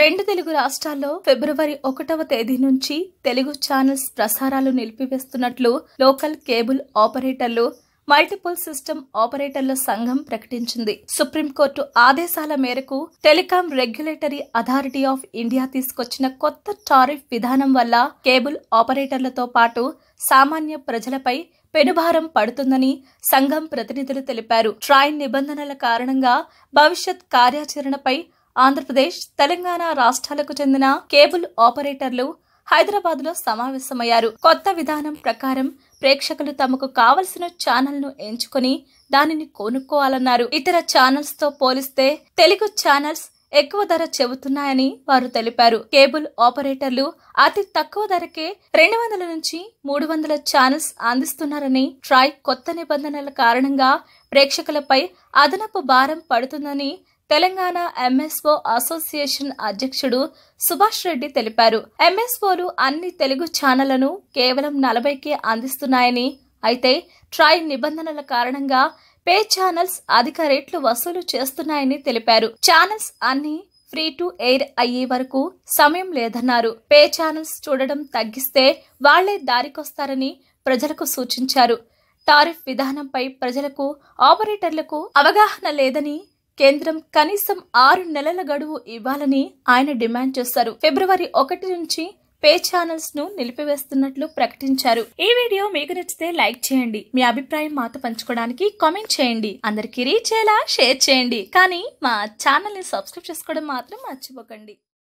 రెండు తెలుగు రాష్ట్రాల్లో ఫిబ్రవరి ఒకటవ తేదీ నుంచి తెలుగు ఛానల్స్ ప్రసారాలు నిలిపివేస్తున్నట్లు లోకల్ కేబుల్ ఆపరేటర్లు మల్టిపుల్ సిస్టమ్ ఆపరేటర్ల సంఘం ప్రకటించింది సుప్రీంకోర్టు ఆదేశాల మేరకు telecom regulatory authority of India తీసుకొచ్చిన కొత్త టారిఫ్ విధానం వల్ల కేబుల్ ఆపరేటర్లతో పాటు సామాన్య ప్రజలపై పెనుభారం పడుతుందని సంఘం ప్రతినిధులు తెలిపారు ట్రాయ్ నిబంధనల కారణంగా భవిష్యత్ కార్యాచరణపై ఆంధ్రప్రదేశ్ తెలంగాణ రాష్ట్రాలకు చెందిన కేబుల్ ఆపరేటర్లు హైదరాబాద్లో సమావేశమయ్యారు కొత్త విధానం ప్రకారం ప్రేక్షకులు తమకు కావలసిన ఛానల్ను ఎంచుకుని దానిని కొనుక్కోవాలన్నారు ఇతర ఛానల్స్తో పోలిస్తే తెలుగు ఛానల్స్ ఎక్కువ ధర చెబుతున్నాయని వారు తెలిపారు కేబుల్ ఆపరేటర్లు అతి తక్కువ ధరకే రెండు వందల నుంచి మూడు వందల ఛానల్స్ అందిస్తున్నారని ట్రాయ్ కొత్త నిబంధనల కారణంగా ప్రేక్షకులపై అదనపు భారం పడుతుందని తెలంగాణ ఎంఎస్ఓ అసోసియేషన్ అధ్యక్షుడు సుభాష్ రెడ్డి తెలిపారు ఎంఎస్ఓలు అన్ని తెలుగు ఛానళ్లను కేవలం నలభైకే అందిస్తున్నాయని అయితే ట్రై నిబంధనల కారణంగా పే ఛానల్స్ అధిక రేట్లు వసూలు చేస్తున్నాయని తెలిపారు ఛానల్స్ అన్ని ఫ్రీ టు ఎయిర్ అయ్యే వరకు సమయం లేదన్నారు పే ఛానల్స్ చూడడం తగ్గిస్తే వాళ్లే దారికొస్తారని ప్రజలకు సూచించారు టారిఫ్ విధానంపై ప్రజలకు ఆపరేటర్లకు అవగాహన లేదని కేంద్రం కనీసం ఆరు నెలల గడువు ఇవ్వాలని ఆయన డిమాండ్ చేశారు ఫిబ్రవరి ఒకటి నుంచి పే ఛానల్స్ ను నిలిపివేస్తున్నట్లు ప్రకటించారు ఈ వీడియో మీకు నచ్చితే లైక్ చేయండి మీ అభిప్రాయం మాతో పంచుకోవడానికి కామెంట్ చేయండి అందరికీ రీచ్ అయ్యేలా షేర్ చేయండి కానీ మా ఛానల్ ని సబ్స్క్రైబ్ చేసుకోవడం మాత్రం మర్చిపోకండి